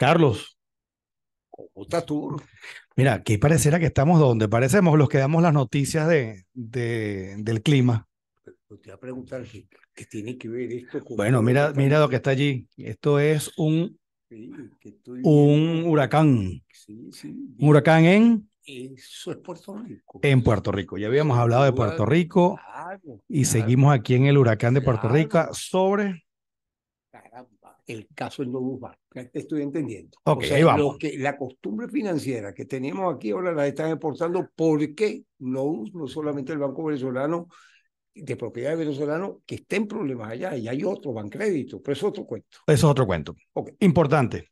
Carlos. ¿Cómo estás tú? Mira, aquí pareciera que estamos donde parecemos los que damos las noticias de, del clima. te preguntar qué, tiene que ver esto Bueno, mira, mira lo que está allí. Esto es un, un huracán. un huracán en. Eso es Puerto Rico. En Puerto Rico. Ya habíamos hablado de Puerto Rico y seguimos aquí en el huracán de Puerto Rico sobre el caso del Nobus Bank. estoy entendiendo. o la costumbre financiera que tenemos aquí ahora la están exportando porque no, no solamente el Banco Venezolano de propiedad venezolano que estén problemas allá y hay otro bancrédito, pero es otro cuento. es otro cuento. Importante.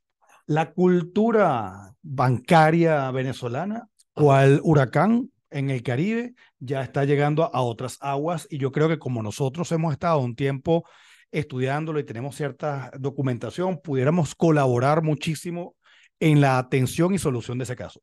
La cultura bancaria venezolana, cual huracán en el Caribe, ya está llegando a otras aguas y yo creo que como nosotros hemos estado un tiempo estudiándolo y tenemos cierta documentación, pudiéramos colaborar muchísimo en la atención y solución de ese caso.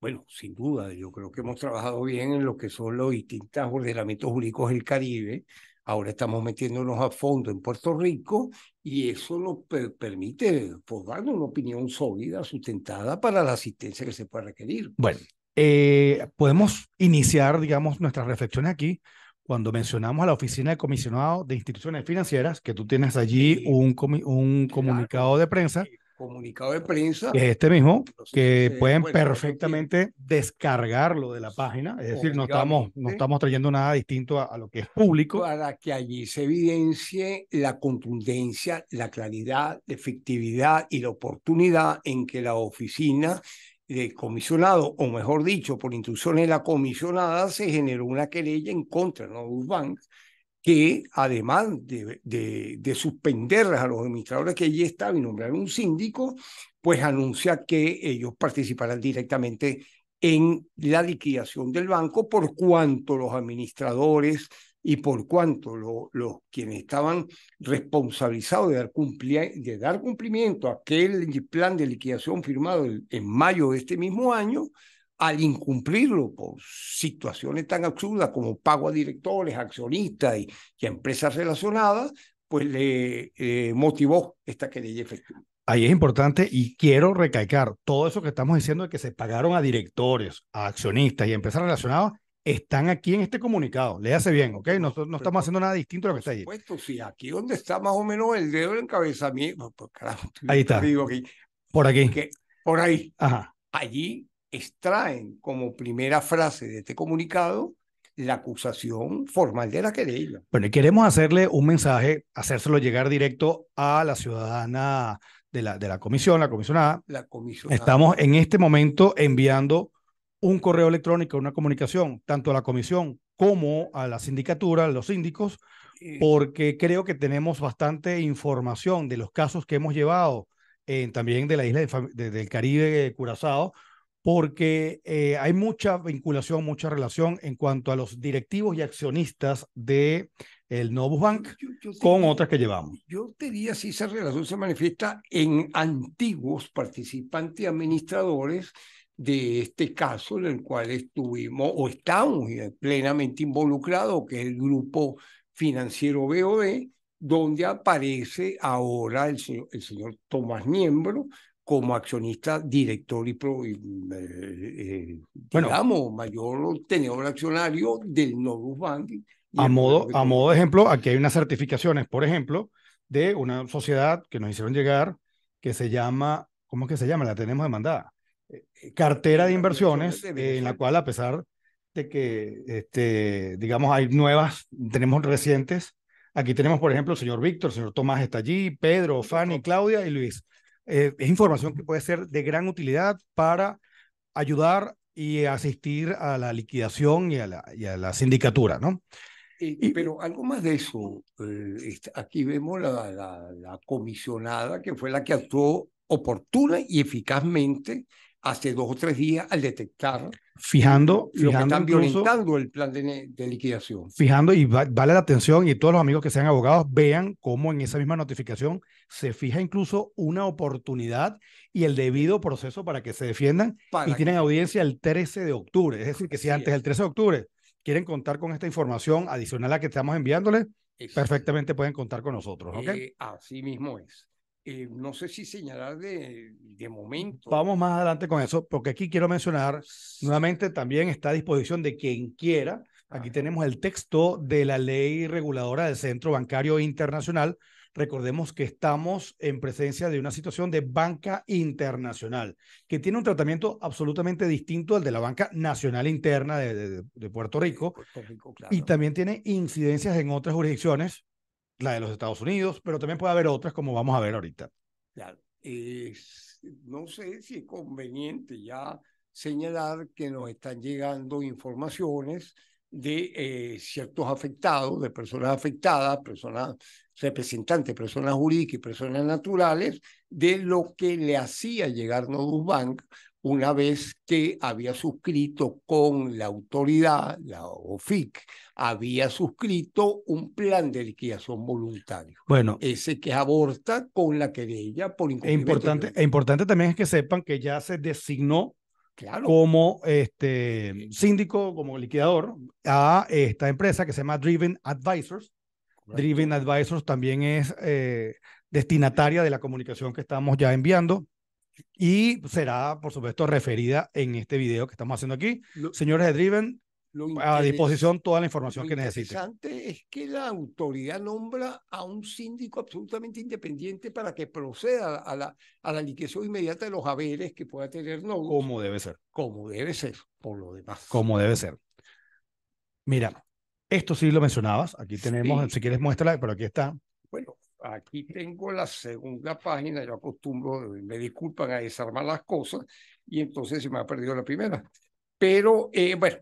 Bueno, sin duda, yo creo que hemos trabajado bien en lo que son los distintos ordenamientos públicos del Caribe. Ahora estamos metiéndonos a fondo en Puerto Rico y eso nos permite pues darnos una opinión sólida, sustentada para la asistencia que se pueda requerir. Bueno, eh, podemos iniciar, digamos, nuestras reflexiones aquí cuando mencionamos a la Oficina de Comisionado de Instituciones Financieras, que tú tienes allí un, comunicado de prensa. Comunicado de prensa. Que es este mismo, que pueden perfectamente descargarlo de la página. Es decir, no estamos, no estamos trayendo nada distinto a lo que es público. Para que allí se evidencie la contundencia, la claridad, la efectividad y la oportunidad en que la oficina de eh, comisionado, o mejor dicho, por instrucciones de la comisionada, se generó una querella en contra de Nodus Bank, que además de, de, suspender a los administradores que allí estaban y nombrar un síndico, pues anuncia que ellos participarán directamente en la liquidación del banco por cuanto los administradores y por cuanto los quienes estaban responsabilizados de dar, cumpli de dar cumplimiento a aquel plan de liquidación firmado en mayo de este mismo año, al incumplirlo por situaciones tan absurdas como pago a directores, accionistas y, a empresas relacionadas, pues le motivó esta querella efectiva. Ahí es importante y quiero recalcar todo eso que estamos diciendo de que se pagaron a directores, a accionistas y a empresas relacionadas están aquí en este comunicado. Le bien, ¿ok? Nosotros no estamos haciendo nada distinto a lo que está ahí. Pues, sí, aquí donde está más o menos el dedo del encabezamiento. Pues, carajo, ahí está. Digo aquí, por aquí. por ahí. Allí extraen como primera frase de este comunicado la acusación formal de la querella. Bueno, y queremos hacerle un mensaje, hacérselo llegar directo a la ciudadana de la, de la comisión, la comisionada. La comisionada. Estamos en este momento enviando un correo electrónico, una comunicación, tanto a la comisión como a la sindicatura, a los síndicos, porque creo que tenemos bastante información de los casos que hemos llevado en eh, también de la isla de, del Caribe, eh, Curazao, porque eh, hay mucha vinculación, mucha relación en cuanto a los directivos y accionistas de el Novus Bank con otras que llevamos. Yo diría si esa relación se manifiesta en antiguos participantes administradores de este caso en el cual estuvimos o estamos plenamente involucrados, que es el grupo financiero BOE, donde aparece ahora el, señor, el señor Tomás Niembro como accionista director y, pro, eh, eh, digamos, mayor tenedor accionario del Nodus Bank A modo, a modo de ejemplo, aquí hay unas certificaciones, por ejemplo, de una sociedad que nos hicieron llegar que se llama, ¿cómo es que se llama? La tenemos demandada. Eh, cartera de inversiones eh, en la cual a pesar de que, este, digamos, hay nuevas, tenemos recientes. Aquí tenemos, por ejemplo, el señor Víctor, el señor Tomás está allí, Pedro, Fanny, Claudia y Luis. Eh, es información que puede ser de gran utilidad para ayudar y asistir a la liquidación y a la, y a la sindicatura, ¿no? Y, pero algo más de eso, este, aquí vemos la comisionada que fue la que actuó oportuna y eficazmente hace dos o tres días al detectar fijando, lo que están violentando el plan de, liquidación. Fijando y vale la atención y todos los amigos que sean abogados vean cómo en esa misma notificación se fija incluso una oportunidad y el debido proceso para que se defiendan y tienen audiencia el 13 de octubre, es decir, que si antes del 13 de octubre quieren contar con esta información adicional a la que estamos enviándoles, perfectamente pueden contar con nosotros. Eh, así mismo es. Eh, no sé si señalar de, de, momento. Vamos más adelante con eso, porque aquí quiero mencionar, nuevamente también está a disposición de quien quiera. Aquí tenemos el texto de la ley reguladora del Centro Bancario Internacional. Recordemos que estamos en presencia de una situación de banca internacional, que tiene un tratamiento absolutamente distinto al de la banca nacional interna de, Puerto Rico, Puerto Rico claro. y también tiene incidencias en otras jurisdicciones, la de los Estados Unidos, pero también puede haber otras como vamos a ver ahorita. Claro. no sé si es conveniente ya señalar que nos están llegando informaciones de eh, ciertos afectados, de personas afectadas, personas representantes, personas jurídicas y personas naturales, de lo que le hacía llegar Nodus Bank una vez que había suscrito con la autoridad, la OFIC, había suscrito un plan de liquidación voluntario. Bueno. Ese que aborta con la querella por es importante E importante también es que sepan que ya se designó como este, síndico, como liquidador, a esta empresa que se llama Driven Advisors. Driven Advisors también es eh, destinataria de la comunicación que estamos ya enviando y será, por supuesto, referida en este video que estamos haciendo aquí. Señores de Driven, a disposición toda la información que necesiten. Lo interesante es que la autoridad nombra a un síndico absolutamente independiente para que proceda a la, a la liquidación inmediata de los haberes que pueda tener ¿no? Como debe ser. Como debe ser, por lo demás. Como debe ser. Mira, esto sí lo mencionabas. Aquí tenemos, si quieres muéstrala, pero aquí está. Aquí tengo la segunda página, yo acostumbro, me disculpan a desarmar las cosas y entonces se me ha perdido la primera. Pero eh, bueno,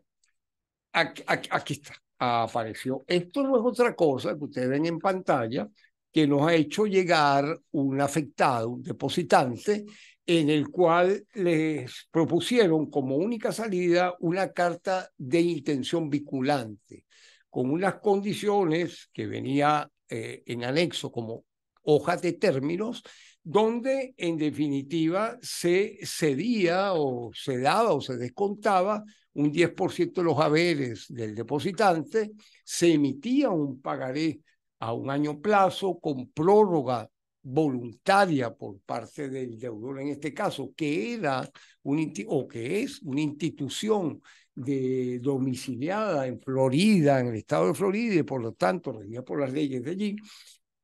aquí, aquí, está, apareció. Esto no es otra cosa que ustedes ven en pantalla que nos ha hecho llegar un afectado, un depositante, en el cual les propusieron como única salida una carta de intención vinculante, con unas condiciones que venía eh, en anexo como hoja de términos, donde en definitiva se cedía o se daba o se descontaba un 10% de los haberes del depositante, se emitía un pagaré a un año plazo con prórroga voluntaria por parte del deudor en este caso, que era o que es una institución de domiciliada en Florida, en el estado de Florida, y por lo tanto regida por las leyes de allí,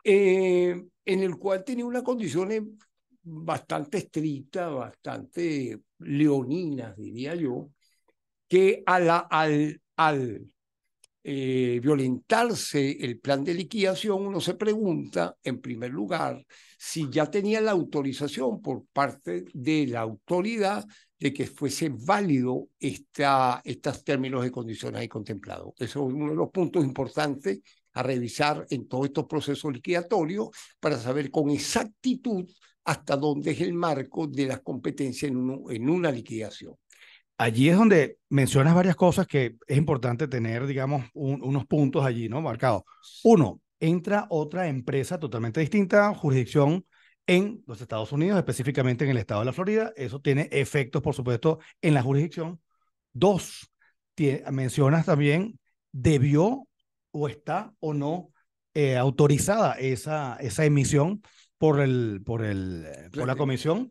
eh, en el cual tenía unas condiciones bastante estrictas, bastante leoninas, diría yo, que a la, al, al eh, violentarse el plan de liquidación, uno se pregunta, en primer lugar, si ya tenía la autorización por parte de la autoridad de que fuese válido esta, estos términos y condiciones ahí contemplados. Eso es uno de los puntos importantes a revisar en todos estos procesos liquidatorios para saber con exactitud hasta dónde es el marco de las competencias en una liquidación allí es donde mencionas varias cosas que es importante tener, digamos, unos puntos allí, ¿no? Marcados. Uno, entra otra empresa totalmente distinta, jurisdicción en los Estados Unidos, específicamente en el estado de la Florida. Eso tiene efectos, por supuesto, en la jurisdicción. Dos, mencionas también, debió o está o no eh, autorizada esa, esa emisión por, el, por, el, por la comisión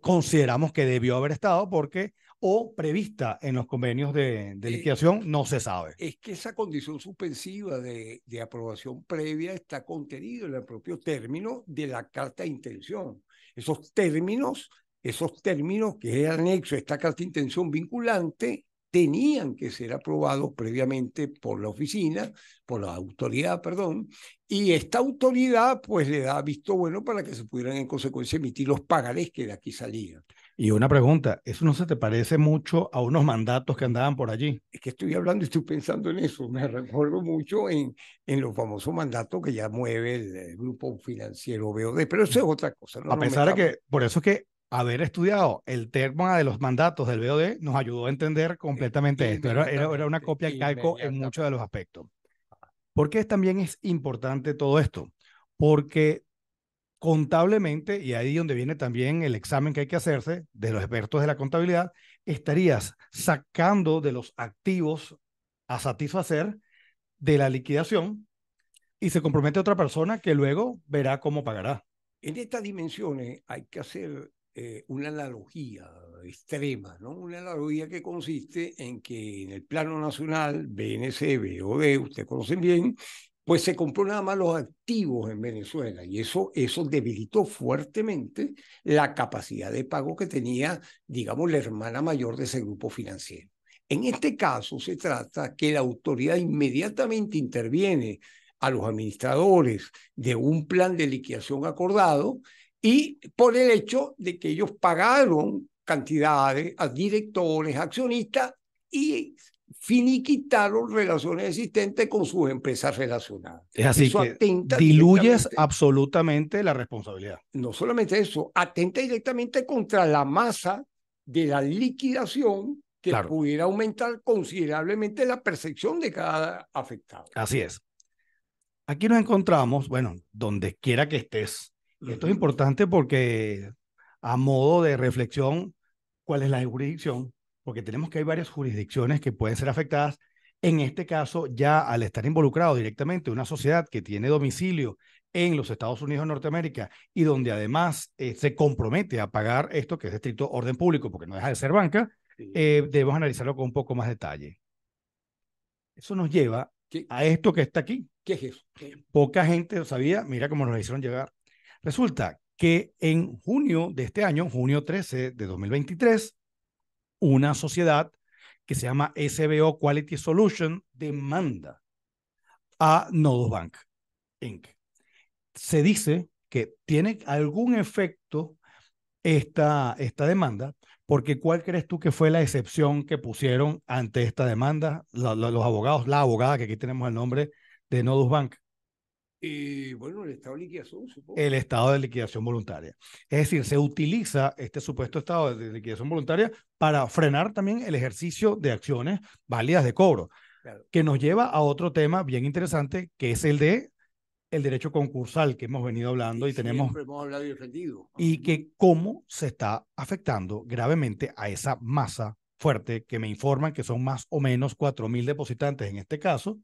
consideramos que debió haber estado porque o prevista en los convenios de, de eh, liquidación, no se sabe. Es que esa condición suspensiva de, aprobación previa está contenida en el propio término de la carta de intención. Esos términos, esos términos que es el anexo a esta carta de intención vinculante, tenían que ser aprobados previamente por la oficina, por la autoridad, perdón, y esta autoridad pues le da visto bueno para que se pudieran en consecuencia emitir los pagarés que de aquí salían. Y una pregunta, ¿eso no se te parece mucho a unos mandatos que andaban por allí? Es que estoy hablando y estoy pensando en eso, me recuerdo mucho en, en los famosos mandatos que ya mueve el, grupo financiero BOD, pero eso es mm. otra cosa. A pesar de que, por eso es que haber estudiado el tema de los mandatos del BOD nos ayudó a entender completamente esto. Era, era, una copia y en muchos de los aspectos. ¿Por qué también es importante todo esto? Porque contablemente, y ahí donde viene también el examen que hay que hacerse de los expertos de la contabilidad, estarías sacando de los activos a satisfacer de la liquidación y se compromete otra persona que luego verá cómo pagará. En estas dimensiones hay que hacer eh, una analogía extrema, ¿no? Una analogía que consiste en que en el plano nacional, BNC, BOD, ustedes conocen bien, pues se compró nada más los activos en Venezuela y eso, eso debilitó fuertemente la capacidad de pago que tenía, digamos, la hermana mayor de ese grupo financiero. En este caso se trata que la autoridad inmediatamente interviene a los administradores de un plan de liquidación acordado y por el hecho de que ellos pagaron cantidades a directores, accionistas y finiquitaron relaciones existentes con sus empresas relacionadas. Es así que diluyes absolutamente la responsabilidad. No solamente eso, atenta directamente contra la masa de la liquidación que pudiera aumentar considerablemente la percepción de cada afectado. Así es. Aquí nos encontramos, bueno, donde quiera que estés, esto es importante porque a modo de reflexión, ¿cuál es la jurisdicción? Porque tenemos que hay varias jurisdicciones que pueden ser afectadas. En este caso, ya al estar involucrado directamente una sociedad que tiene domicilio en los Estados Unidos de Norteamérica y donde además eh, se compromete a pagar esto que es estricto orden público porque no deja de ser banca, eh, debemos analizarlo con un poco más detalle. Eso nos lleva a esto que está aquí. ¿Qué es eso? Poca gente lo sabía, mira cómo nos lo hicieron llegar. Resulta que en junio de este año, junio 13 de 2023, una sociedad que se llama SBO Quality Solution demanda a Nodus Bank Inc. Se dice que tiene algún efecto esta, esta demanda, porque ¿cuál crees tú que fue la excepción que pusieron ante esta demanda los abogados, la abogada, que aquí tenemos el nombre de Nodus Bank? Y eh, bueno, el estado de liquidación, El estado de liquidación voluntaria. Es decir, se utiliza este supuesto estado de liquidación voluntaria para frenar también el ejercicio de acciones válidas de cobro, que nos lleva a otro tema bien interesante, que es el de el derecho concursal que hemos venido hablando y, tenemos hemos y, y que cómo se está afectando gravemente a esa masa fuerte que me informan que son más o menos 4.000 depositantes en este caso,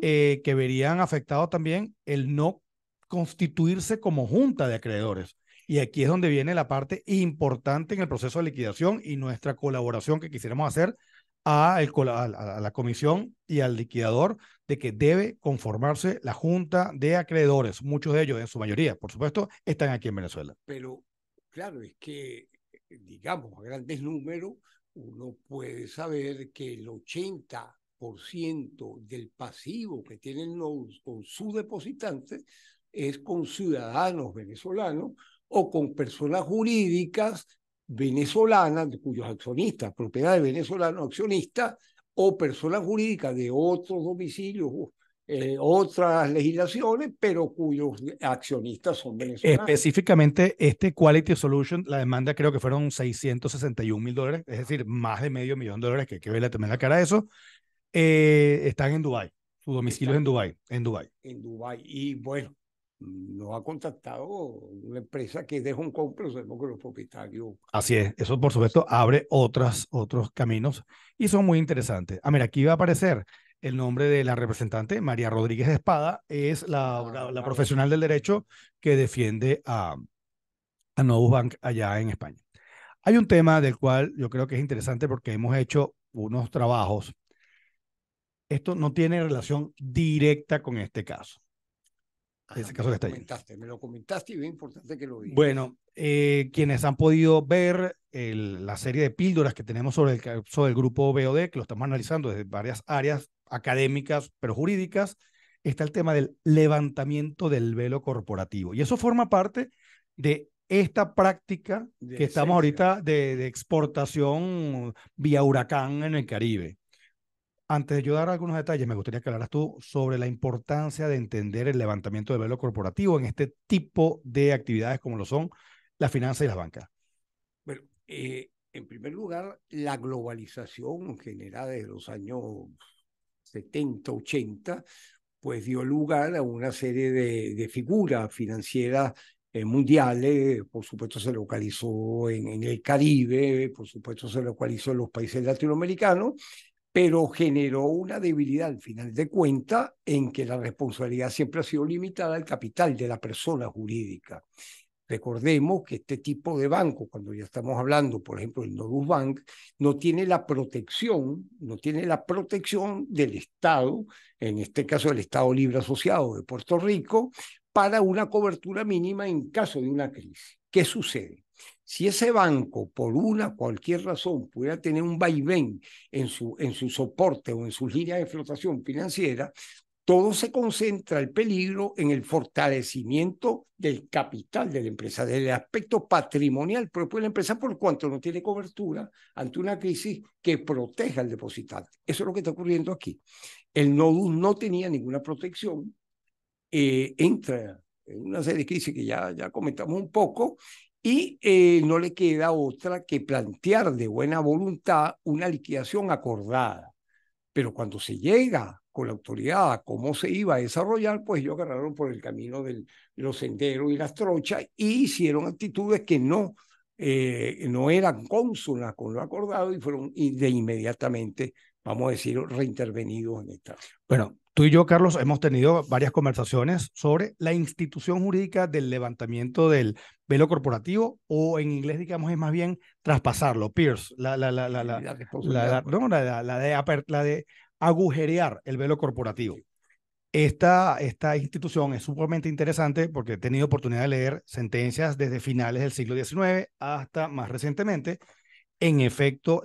eh, que verían afectado también el no constituirse como junta de acreedores. Y aquí es donde viene la parte importante en el proceso de liquidación y nuestra colaboración que quisiéramos hacer a, a, la comisión y al liquidador de que debe conformarse la junta de acreedores. Muchos de ellos, en su mayoría, por supuesto, están aquí en Venezuela. Pero claro, es que, digamos, a grandes números, uno puede saber que el 80 ciento del pasivo que tienen los, con sus depositantes es con ciudadanos venezolanos o con personas jurídicas venezolanas, cuyos accionistas, propiedad de venezolanos accionistas, o personas jurídicas de otros domicilios, eh, otras legislaciones, pero cuyos accionistas son venezolanos. Específicamente, este Quality Solution, la demanda creo que fueron 661 mil dólares, es decir, más de medio millón de dólares, que hay que también la cara a eso. Eh, están en Dubái. Su domicilio es en Dubái. En Dubái. En Dubai Y bueno, nos ha contactado una empresa que es de Hong Kong, propietarios. Así es, eso por supuesto abre otras, otros caminos y son muy interesantes. Ah, mira, aquí va a aparecer el nombre de la representante, María Rodríguez Espada, es la, ah, la, profesional del derecho que defiende a, a Novus Bank allá en España. Hay un tema del cual yo creo que es interesante porque hemos hecho unos trabajos esto no tiene relación directa con este caso. Ah, ese caso que está Me lo comentaste y bien importante que lo digas. Bueno, eh, quienes han podido ver la serie de píldoras que tenemos sobre el caso del grupo BOD, que lo estamos analizando desde varias áreas académicas, pero jurídicas, está el tema del levantamiento del velo corporativo. Y eso forma parte de esta práctica que estamos ahorita de exportación vía huracán en el Caribe. Antes de yo dar algunos detalles, me gustaría que hablaras tú sobre la importancia de entender el levantamiento de velo corporativo en este tipo de actividades como lo son la finanza y las bancas. Bueno, eh, en primer lugar, la globalización generada desde los años 70, 80, pues dio lugar a una serie de, figuras financieras eh, mundiales, por supuesto se localizó en, en, el Caribe, por supuesto se localizó en los países latinoamericanos, pero generó una debilidad al final de cuenta en que la responsabilidad siempre ha sido limitada al capital de la persona jurídica. Recordemos que este tipo de banco, cuando ya estamos hablando, por ejemplo, el Nodus Bank, no tiene la protección, no tiene la protección del Estado, en este caso el Estado Libre Asociado de Puerto Rico, para una cobertura mínima en caso de una crisis. ¿Qué sucede? Si ese banco, por una cualquier razón, pudiera tener un vaivén en su, en su soporte o en su línea de flotación financiera, todo se concentra el peligro en el fortalecimiento del capital de la empresa, del aspecto patrimonial propio de la empresa, por cuanto no tiene cobertura ante una crisis que proteja al depositante. Eso es lo que está ocurriendo aquí. El nodus no tenía ninguna protección, eh, entra en una serie de crisis que ya, ya comentamos un poco, y eh, no le queda otra que plantear de buena voluntad una liquidación acordada. Pero cuando se llega con la autoridad a cómo se iba a desarrollar, pues ellos agarraron por el camino de los senderos y las trochas y hicieron actitudes que no, eh, no eran cónsulas con lo acordado y fueron de inmediatamente, vamos a decir, reintervenidos en esta. Bueno, Tú y yo, Carlos, hemos tenido varias conversaciones sobre la institución jurídica del levantamiento del velo corporativo, o en inglés, digamos, es más bien traspasarlo, Pierce, la, de, agujerear el velo corporativo. Esta, esta institución es sumamente interesante porque he tenido oportunidad de leer sentencias desde finales del siglo XIX hasta más recientemente en efecto,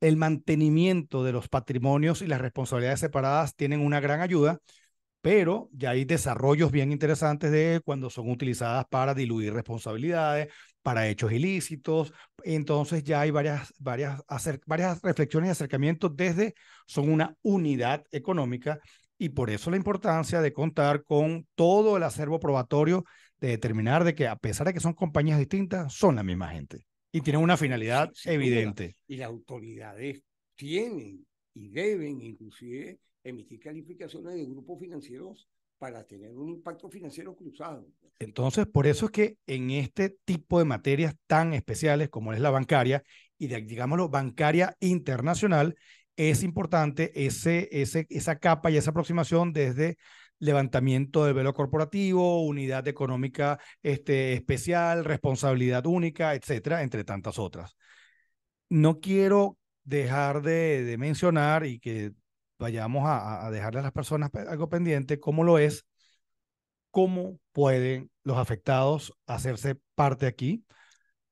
el mantenimiento de los patrimonios y las responsabilidades separadas tienen una gran ayuda, pero ya hay desarrollos bien interesantes de cuando son utilizadas para diluir responsabilidades, para hechos ilícitos. Entonces ya hay varias, varias, varias reflexiones y acercamientos desde, son una unidad económica y por eso la importancia de contar con todo el acervo probatorio, de determinar de que a pesar de que son compañías distintas, son la misma gente. Y tiene una finalidad evidente. Y las autoridades tienen y deben inclusive emitir calificaciones de grupos financieros para tener un impacto financiero cruzado. Entonces, por eso es que en este tipo de materias tan especiales como es la bancaria y digámoslo, bancaria internacional, es importante ese, esa capa y esa aproximación desde levantamiento del velo corporativo, unidad económica este, especial, responsabilidad única, etcétera, entre tantas otras. No quiero dejar de, mencionar y que vayamos a, a dejarle a las personas algo pendiente, cómo lo es, cómo pueden los afectados hacerse parte aquí.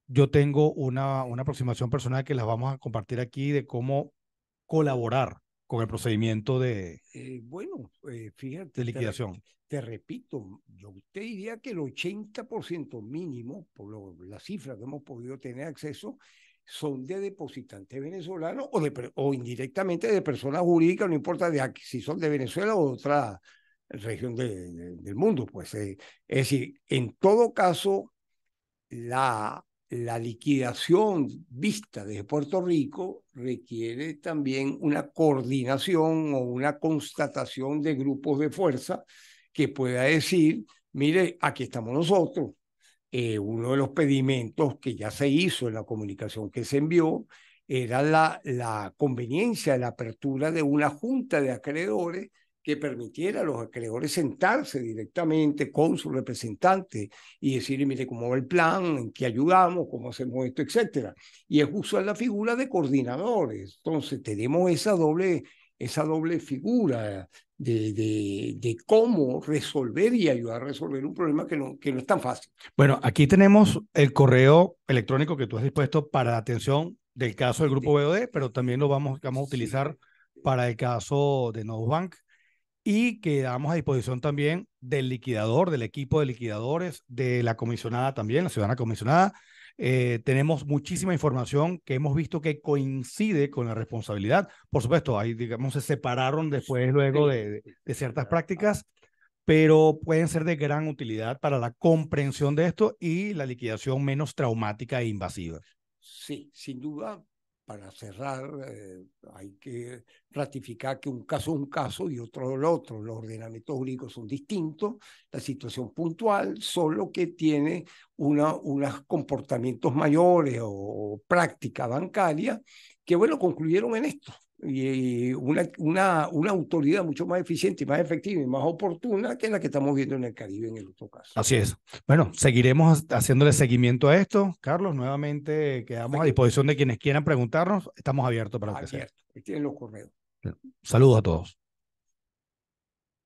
Yo tengo una, una aproximación personal que las vamos a compartir aquí de cómo colaborar con el procedimiento de... Eh, bueno, eh, fíjate. De liquidación. Te, repito, yo te diría que el 80% mínimo, por las cifras que hemos podido tener acceso, son de depositantes venezolanos o, o indirectamente de personas jurídicas, no importa de si son de Venezuela o de otra región del mundo. Pues, eh, es decir, en todo caso, la la liquidación vista desde Puerto Rico requiere también una coordinación o una constatación de grupos de fuerza que pueda decir, mire, aquí estamos nosotros. Eh, uno de los pedimentos que ya se hizo en la comunicación que se envió era la, la conveniencia de la apertura de una junta de acreedores que permitiera a los acreedores sentarse directamente con su representante y decirle, mire, cómo va el plan, en qué ayudamos, cómo hacemos esto, etcétera. Y es usar la figura de coordinadores. Entonces, tenemos esa doble, esa doble figura de, de, de, cómo resolver y ayudar a resolver un problema que no, que no es tan fácil. Bueno, aquí tenemos el correo electrónico que tú has dispuesto para la atención del caso del Grupo BOD, pero también lo vamos, vamos a utilizar para el caso de Novobank y quedamos a disposición también del liquidador, del equipo de liquidadores, de la comisionada también, la ciudadana comisionada. Eh, tenemos muchísima información que hemos visto que coincide con la responsabilidad. Por supuesto, ahí, digamos, se separaron después, luego de, de ciertas prácticas, pero pueden ser de gran utilidad para la comprensión de esto y la liquidación menos traumática e invasiva. Sí, sin duda, para cerrar, eh, hay que ratificar que un caso es un caso y otro el otro. Los ordenamientos jurídicos son distintos, la situación puntual, solo que tiene unos comportamientos mayores o práctica bancaria que, bueno, concluyeron en esto y una, una, autoridad mucho más eficiente, y más efectiva y más oportuna que la que estamos viendo en el Caribe en el otro caso. Así es. Bueno, seguiremos haciéndole seguimiento a esto. Carlos, nuevamente quedamos a disposición de quienes quieran preguntarnos. Estamos abiertos para lo que sea. Tienen los correos. Saludos a todos.